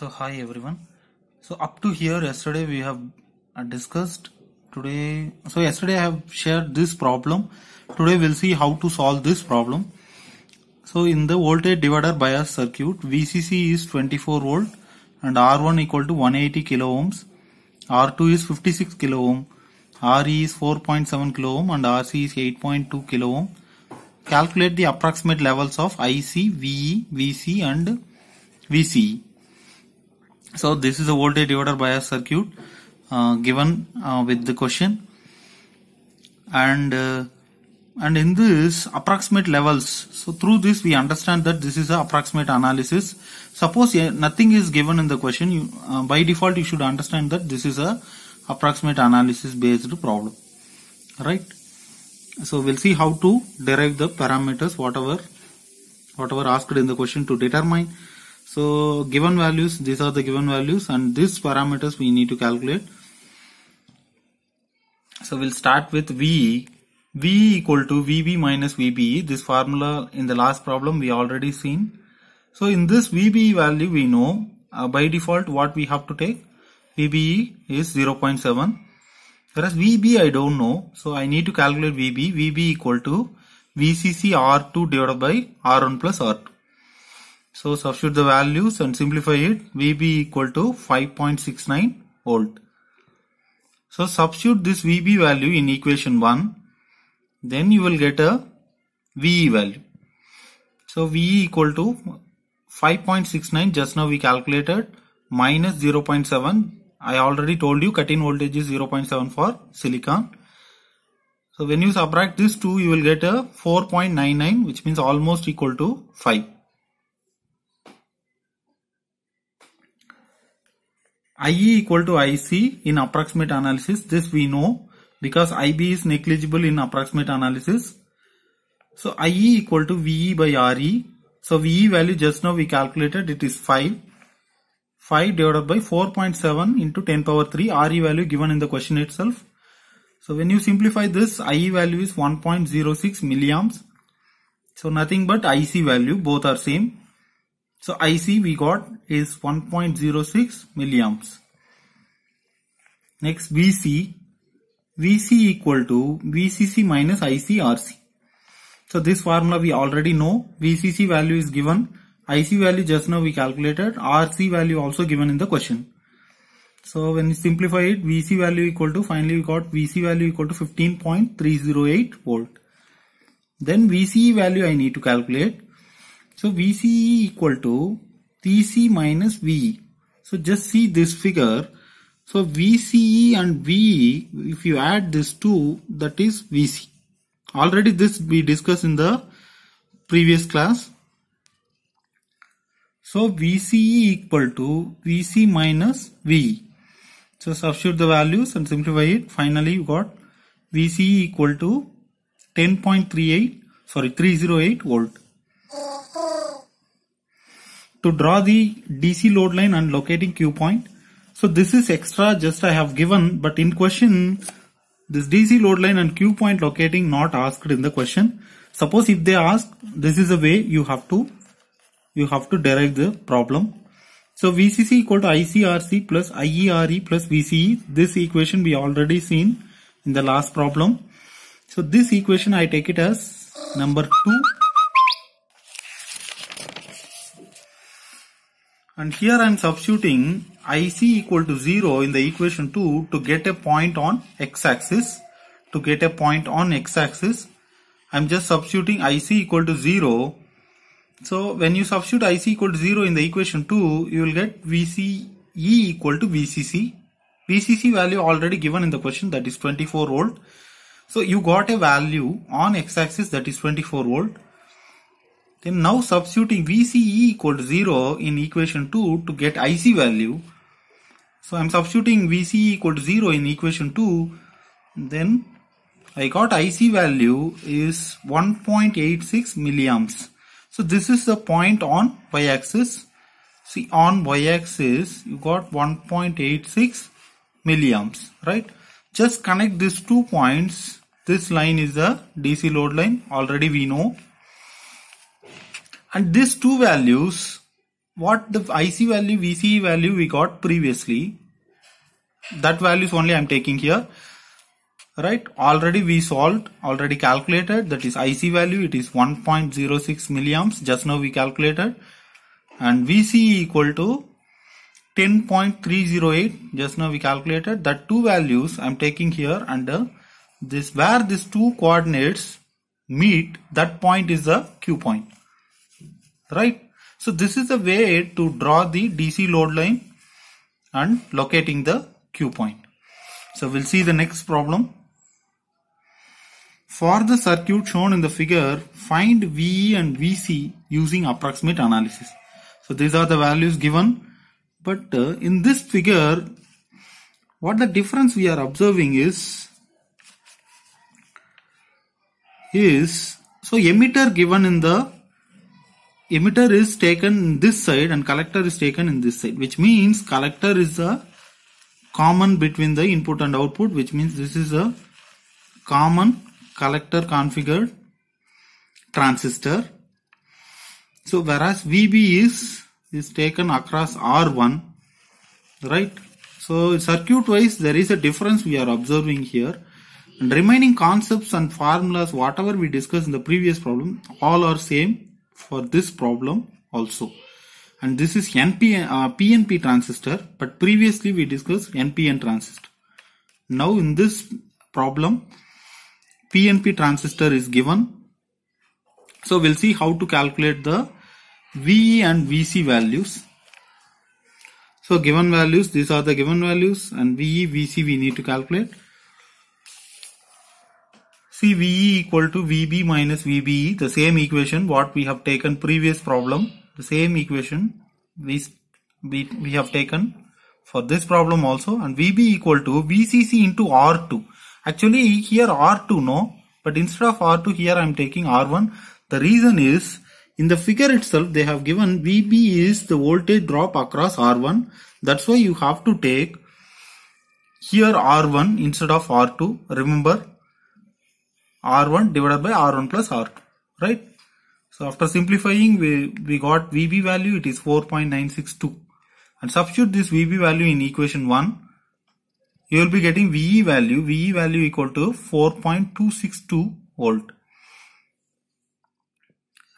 so hi everyone so up to here yesterday we have uh, discussed today so yesterday i have shared this problem today we'll see how to solve this problem so in the voltage divider bias circuit vcc is 24 volt and r1 equal to 180 kilo ohms r2 is 56 kilo ohm re is 4.7 kilo ohm and rc is 8.2 kilo ohm calculate the approximate levels of ic ve vc and vce so this is a voltage divider bias circuit uh, given uh, with the question and uh, and in this approximate levels so through this we understand that this is an approximate analysis suppose nothing is given in the question you, uh, by default you should understand that this is a approximate analysis based problem right so we'll see how to derive the parameters whatever whatever asked in the question to determine so given values, these are the given values and these parameters we need to calculate. So we'll start with V. V equal to VB minus VBE. This formula in the last problem we already seen. So in this VBE value we know uh, by default what we have to take. VBE is 0.7. Whereas VB I don't know. So I need to calculate VB. VB equal to VCC R2 divided by R1 plus R2. So substitute the values and simplify it. VB equal to 5.69 volt. So substitute this VB value in equation 1. Then you will get a VE value. So VE equal to 5.69 just now we calculated minus 0.7. I already told you cut-in voltage is 0.7 for silicon. So when you subtract these two you will get a 4.99 which means almost equal to 5. IE equal to IC in approximate analysis. This we know because IB is negligible in approximate analysis. So IE equal to VE by RE. So VE value just now we calculated it is 5. 5 divided by 4.7 into 10 power 3 RE value given in the question itself. So when you simplify this IE value is 1.06 milliamps. So nothing but IC value both are same. So IC we got is 1.06 milliamps. Next VC, VC equal to VCC minus ICRC. So this formula we already know. VCC value is given. IC value just now we calculated. RC value also given in the question. So when you simplify it, VC value equal to, finally we got VC value equal to 15.308 volt. Then VCE value I need to calculate. So VCE equal to TC minus VE. So just see this figure. So VCE and VE, if you add this two, that is VC. Already this we discussed in the previous class. So VCE equal to VC minus VE. So substitute the values and simplify it. Finally you got VCE equal to 10.38, sorry 308 volt to draw the DC load line and locating Q point. So this is extra just I have given but in question this DC load line and Q point locating not asked in the question. Suppose if they ask this is a way you have to you have to derive the problem. So VCC equal to ICRC plus IERE plus VCE this equation we already seen in the last problem. So this equation I take it as number 2 and here I am substituting IC equal to 0 in the equation 2 to get a point on x-axis to get a point on x-axis I'm just substituting IC equal to 0 so when you substitute IC equal to 0 in the equation 2 you will get VCE equal to VCC VCC value already given in the question that is 24 volt so you got a value on x-axis that is 24 volt then now substituting VCE equal to 0 in equation 2 to get IC value. So I'm substituting VCE equal to 0 in equation 2. Then I got IC value is 1.86 milliamps. So this is the point on y-axis. See on y-axis you got 1.86 milliamps, right? Just connect these two points. This line is a DC load line already we know and these two values what the IC value VCE value we got previously that values only I'm taking here right already we solved already calculated that is IC value it is 1.06 milliamps just now we calculated and VCE equal to 10.308 just now we calculated that two values I'm taking here under this where these two coordinates meet that point is the Q point right so this is the way to draw the dc load line and locating the q point so we'll see the next problem for the circuit shown in the figure find ve and vc using approximate analysis so these are the values given but uh, in this figure what the difference we are observing is is so emitter given in the emitter is taken in this side and collector is taken in this side which means collector is a common between the input and output which means this is a common collector configured transistor so whereas VB is is taken across R1 right so circuit wise there is a difference we are observing here and remaining concepts and formulas whatever we discussed in the previous problem all are same for this problem also and this is NPN uh, PNP transistor but previously we discussed NPN transistor. Now in this problem PNP transistor is given so we'll see how to calculate the VE and VC values. So given values these are the given values and VE, VC we need to calculate See VE equal to VB minus VBE, the same equation what we have taken previous problem, the same equation we, we, we have taken for this problem also and VB equal to VCC into R2. Actually here R2 no, but instead of R2 here I am taking R1. The reason is in the figure itself they have given VB is the voltage drop across R1. That's why you have to take here R1 instead of R2. Remember R1 divided by R1 plus R2, right? So after simplifying, we, we got VB value, it is 4.962. And substitute this VB value in equation 1. You will be getting VE value, VE value equal to 4.262 volt.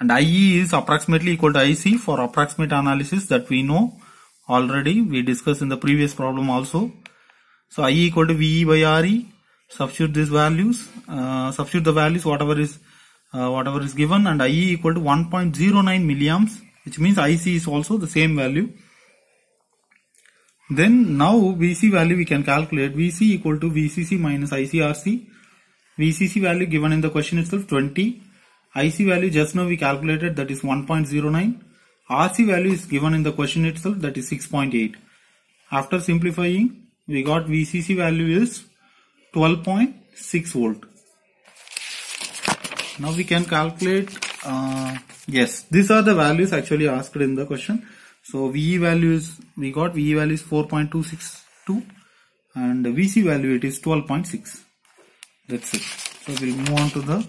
And IE is approximately equal to IC for approximate analysis that we know already. We discussed in the previous problem also. So IE equal to VE by RE substitute these values uh, substitute the values whatever is uh, whatever is given and IE equal to 1.09 milliamps which means IC is also the same value then now VC value we can calculate VC equal to VCC minus ICRC VCC value given in the question itself 20 IC value just now we calculated that is 1.09 RC value is given in the question itself that is 6.8 after simplifying we got VCC value is 12.6 volt now we can calculate uh, yes these are the values actually asked in the question so VE values we got VE value is 4.262 and VC value it is 12.6 that's it so we'll move on to the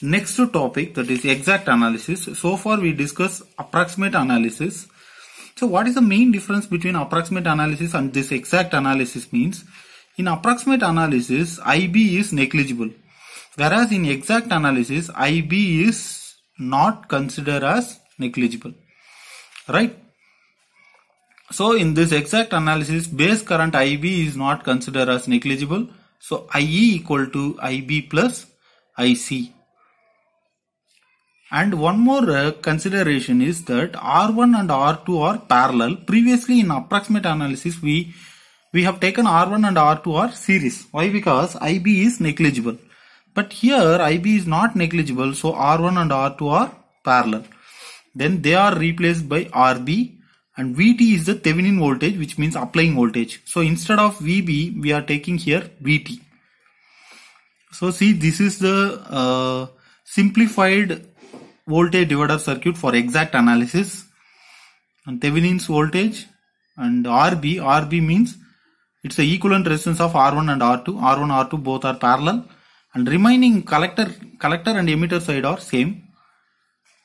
next topic that is exact analysis so far we discuss approximate analysis so what is the main difference between approximate analysis and this exact analysis means in approximate analysis, IB is negligible, whereas in exact analysis, IB is not considered as negligible. Right? So in this exact analysis, base current IB is not considered as negligible. So IE equal to IB plus IC. And one more uh, consideration is that R1 and R2 are parallel. Previously in approximate analysis, we we have taken R1 and R2 are series. Why? Because IB is negligible. But here IB is not negligible, so R1 and R2 are parallel. Then they are replaced by RB and VT is the Thevenin voltage which means applying voltage. So instead of VB we are taking here VT. So see this is the uh, simplified voltage divider circuit for exact analysis and Thevenin's voltage and RB, RB means it's the equivalent resistance of R1 and R2. R1, R2 both are parallel and remaining collector, collector and emitter side are same.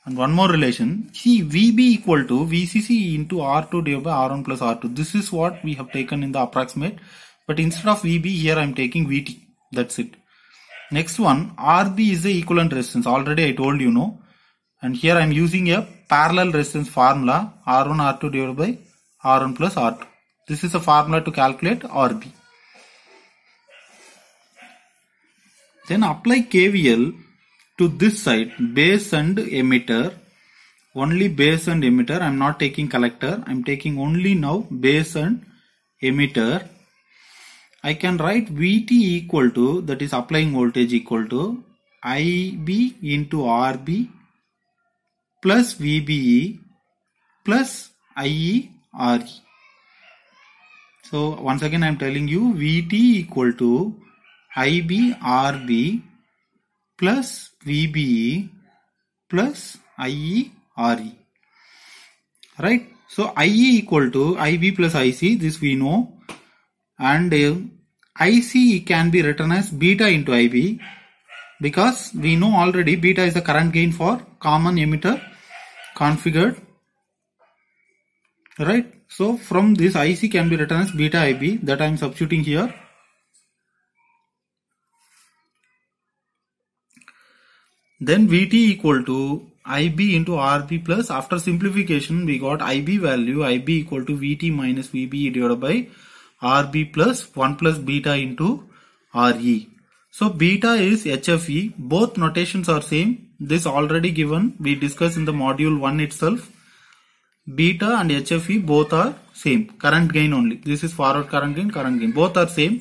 And one more relation, see VB equal to VCC into R2 divided by R1 plus R2. This is what we have taken in the approximate, but instead of VB here I am taking VT. That's it. Next one, RB is the equivalent resistance. Already I told you no. And here I am using a parallel resistance formula R1 R2 divided by R1 plus R2. This is a formula to calculate RB. Then apply KVL to this side base and emitter only base and emitter I'm not taking collector I'm taking only now base and emitter I can write VT equal to that is applying voltage equal to IB into RB plus VBE plus IE RE so once again I am telling you Vt equal to IbRb plus VBE plus IERE. Right. So IE equal to IB plus IC this we know and uh, IC can be written as beta into IB because we know already beta is the current gain for common emitter configured right so from this IC can be written as beta IB that I am substituting here. Then VT equal to IB into RB plus after simplification we got IB value IB equal to VT minus VB divided by RB plus 1 plus beta into RE. So beta is HFE both notations are same this already given we discussed in the module 1 itself beta and HFE both are same current gain only this is forward current gain current gain both are same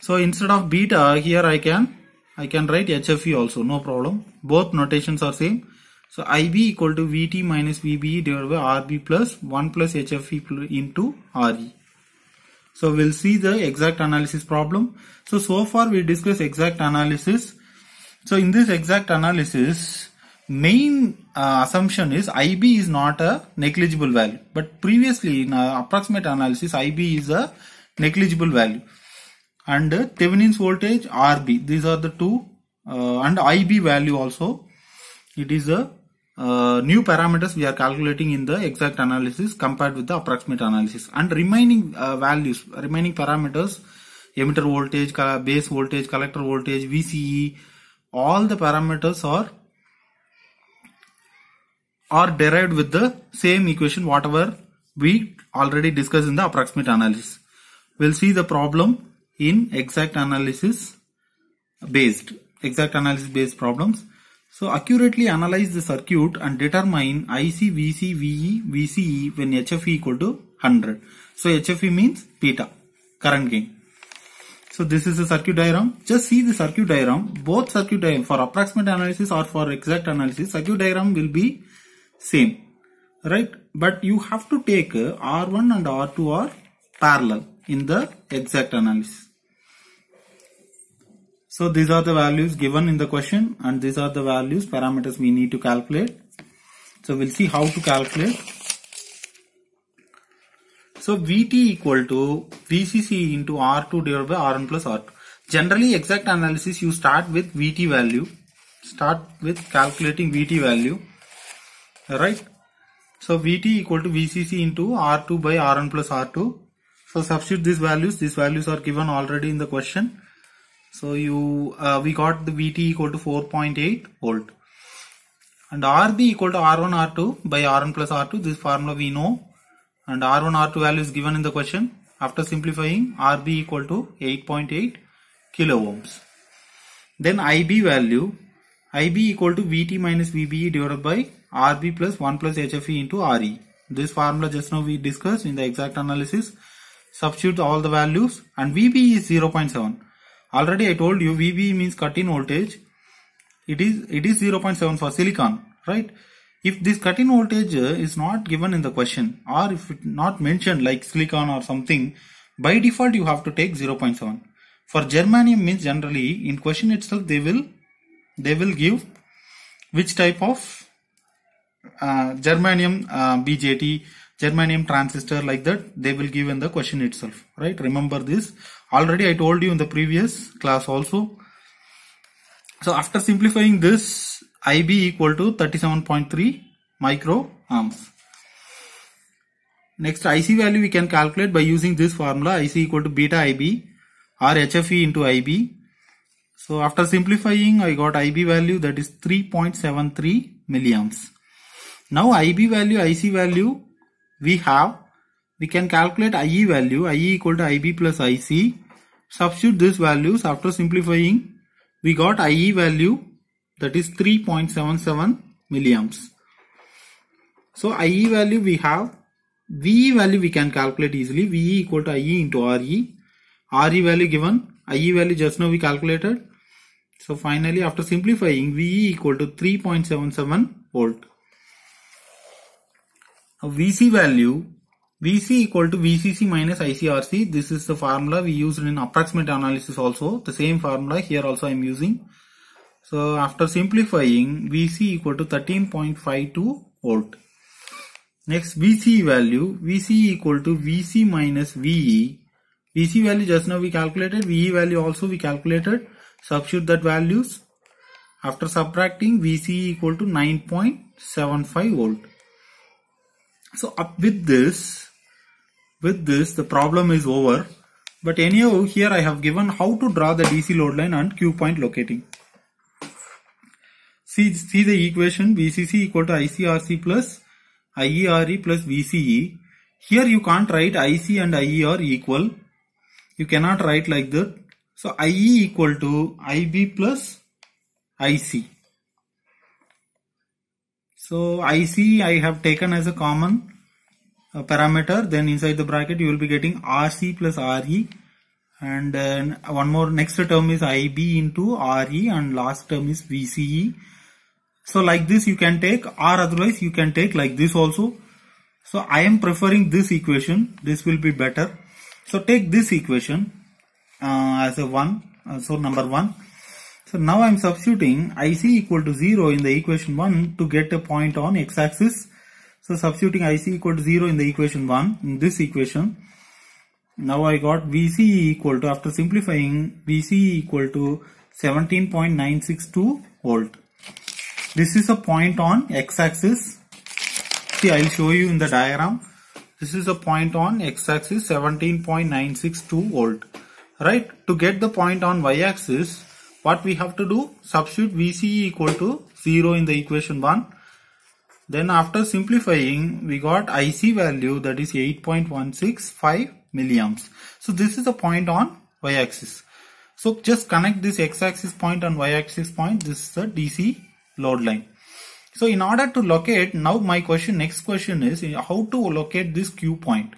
so instead of beta here I can I can write HFE also no problem both notations are same so IB equal to VT minus VBE divided by RB plus 1 plus HFE into RE so we'll see the exact analysis problem so so far we discussed exact analysis so in this exact analysis main uh, assumption is IB is not a negligible value. But previously in uh, approximate analysis, IB is a negligible value. And uh, Thevenin's voltage RB, these are the two uh, and IB value also. It is a uh, new parameters we are calculating in the exact analysis compared with the approximate analysis and remaining uh, values, remaining parameters, emitter voltage, base voltage, collector voltage, VCE, all the parameters are are derived with the same equation whatever we already discussed in the approximate analysis. We'll see the problem in exact analysis based, exact analysis based problems. So accurately analyze the circuit and determine IC, VC, VE, VCE when HFE equal to 100. So HFE means beta, current gain. So this is the circuit diagram. Just see the circuit diagram. Both circuit diagram for approximate analysis or for exact analysis, circuit diagram will be same right but you have to take uh, r1 and r2 are parallel in the exact analysis so these are the values given in the question and these are the values parameters we need to calculate so we'll see how to calculate so vt equal to vcc into r2 divided by r1 plus r2 generally exact analysis you start with vt value start with calculating vt value right so vt equal to vcc into r2 by r1 plus r2 so substitute these values these values are given already in the question so you uh, we got the vt equal to 4.8 volt and Rb equal to r1 r2 by r1 plus r2 this formula we know and r1 r2 value is given in the question after simplifying rb equal to 8.8 kilo ohms then ib value ib equal to vt minus vbe divided by RB plus 1 plus HFE into RE. This formula just now we discussed in the exact analysis. Substitute all the values and VB is 0.7. Already I told you VB means cut-in voltage. It is, it is 0.7 for silicon, right? If this cut-in voltage is not given in the question or if it not mentioned like silicon or something, by default you have to take 0.7. For germanium means generally in question itself they will, they will give which type of uh, germanium uh, BJT, germanium transistor like that, they will give in the question itself, right? Remember this. Already I told you in the previous class also. So after simplifying this, IB equal to 37.3 micro amps. Next IC value we can calculate by using this formula IC equal to beta IB or HFE into IB. So after simplifying I got IB value that is 3.73 milliamps. Now IB value, IC value we have. We can calculate IE value, IE equal to IB plus IC. Substitute these values after simplifying. We got IE value that is 3.77 milliamps. So IE value we have. VE value we can calculate easily. VE equal to IE into RE. RE value given. IE value just now we calculated. So finally after simplifying VE equal to 3.77 volt. VC value, VC equal to VCC minus ICRC. This is the formula we used in approximate analysis also. The same formula here also I am using. So after simplifying, VC equal to 13.52 volt. Next VC value, VC equal to VC minus VE. VC value just now we calculated, VE value also we calculated. Substitute that values. After subtracting, VC equal to 9.75 volt. So up with this, with this the problem is over. But anyhow, here I have given how to draw the DC load line and Q point locating. See, see the equation VCC equal to ICRC plus IERE plus VCE. Here you can't write IC and IER equal. You cannot write like that. So IE equal to IB plus IC. So IC I have taken as a common uh, parameter then inside the bracket you will be getting RC plus RE and uh, one more next term is IB into RE and last term is VCE. So like this you can take or otherwise you can take like this also. So I am preferring this equation. This will be better. So take this equation uh, as a 1. Uh, so number 1 so now I'm substituting IC equal to 0 in the equation 1 to get a point on x-axis. So substituting IC equal to 0 in the equation 1, in this equation. Now I got VC equal to, after simplifying, VC equal to 17.962 volt. This is a point on x-axis. See, I'll show you in the diagram. This is a point on x-axis 17.962 volt. Right, to get the point on y-axis, what we have to do substitute VCE equal to 0 in the equation 1 then after simplifying we got IC value that is 8.165 milliamps so this is the point on y axis so just connect this x axis point and y axis point this is the DC load line so in order to locate now my question next question is how to locate this Q point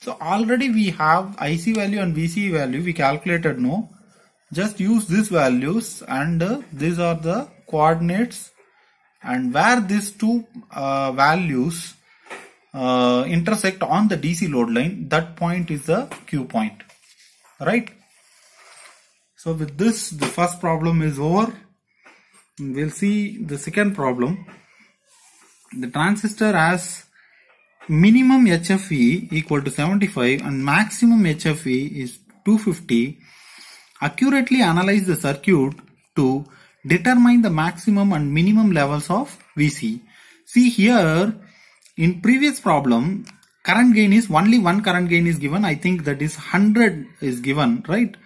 so already we have IC value and VCE value we calculated no just use these values and uh, these are the coordinates and where these two uh, values uh, intersect on the DC load line that point is the Q point right so with this the first problem is over we'll see the second problem the transistor has minimum HFE equal to 75 and maximum HFE is 250 accurately analyze the circuit to determine the maximum and minimum levels of VC. See here, in previous problem, current gain is only one current gain is given. I think that is 100 is given, right?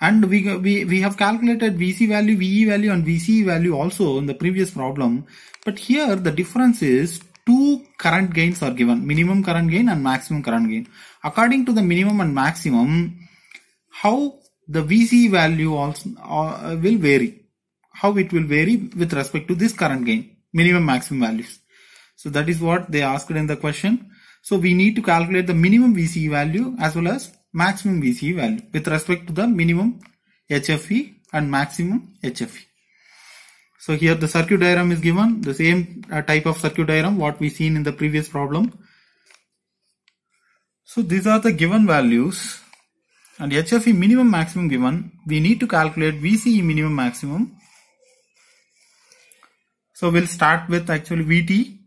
And we, we, we have calculated VC value, VE value and VCE value also in the previous problem. But here the difference is two current gains are given, minimum current gain and maximum current gain. According to the minimum and maximum, how the VC value also uh, will vary. How it will vary with respect to this current gain, minimum maximum values. So that is what they asked in the question. So we need to calculate the minimum VC value as well as maximum VC value with respect to the minimum HFE and maximum HFE. So here the circuit diagram is given, the same uh, type of circuit diagram what we seen in the previous problem. So these are the given values and HFE minimum maximum given, we need to calculate VCE minimum maximum. So we'll start with actually VT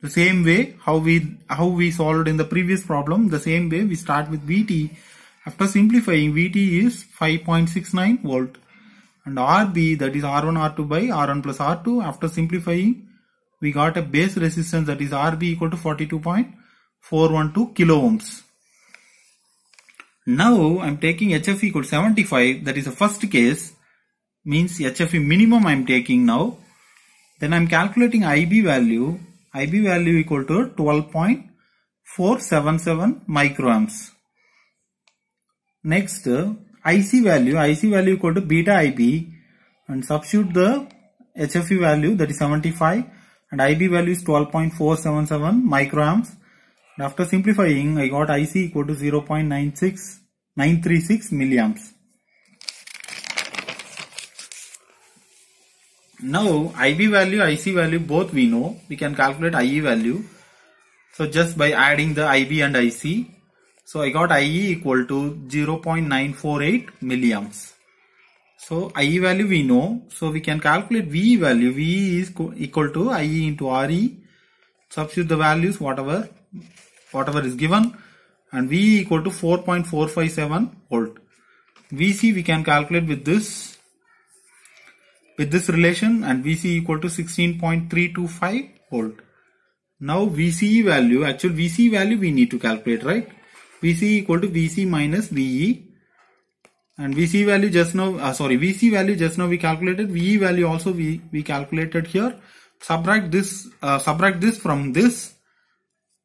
the same way how we how we solved in the previous problem the same way we start with VT after simplifying VT is 5.69 volt and RB that is R1 R2 by R1 plus R2 after simplifying we got a base resistance that is RB equal to 42.412 kilo ohms now I'm taking HFE equal to 75 that is the first case means HFE minimum I'm taking now. Then I'm calculating IB value. IB value equal to 12.477 microamps. Next IC value, IC value equal to beta IB and substitute the HFE value that is 75 and IB value is 12.477 microamps after simplifying, I got IC equal to 0.96 milliamps. Now IB value, IC value both we know. We can calculate IE value. So just by adding the IB and IC. So I got IE equal to 0.948 milliamps. So IE value we know. So we can calculate VE value. VE is equal to IE into RE. Substitute the values whatever whatever is given and V equal to 4.457 volt. VC we can calculate with this with this relation and VC equal to 16.325 volt. Now VCE value, actual VC value we need to calculate, right? VC equal to VC minus VE and VC value just now, uh, sorry, VC value just now we calculated, VE value also we, we calculated here. Subtract this, uh, subtract this from this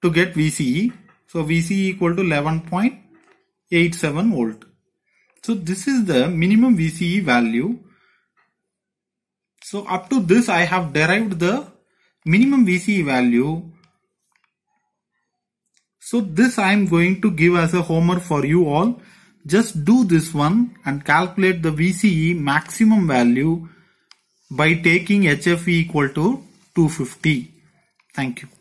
to get VCE. So VCE equal to 11.87 volt. So this is the minimum VCE value. So up to this I have derived the minimum VCE value. So this I am going to give as a homework for you all. Just do this one and calculate the VCE maximum value by taking HFE equal to 250. Thank you.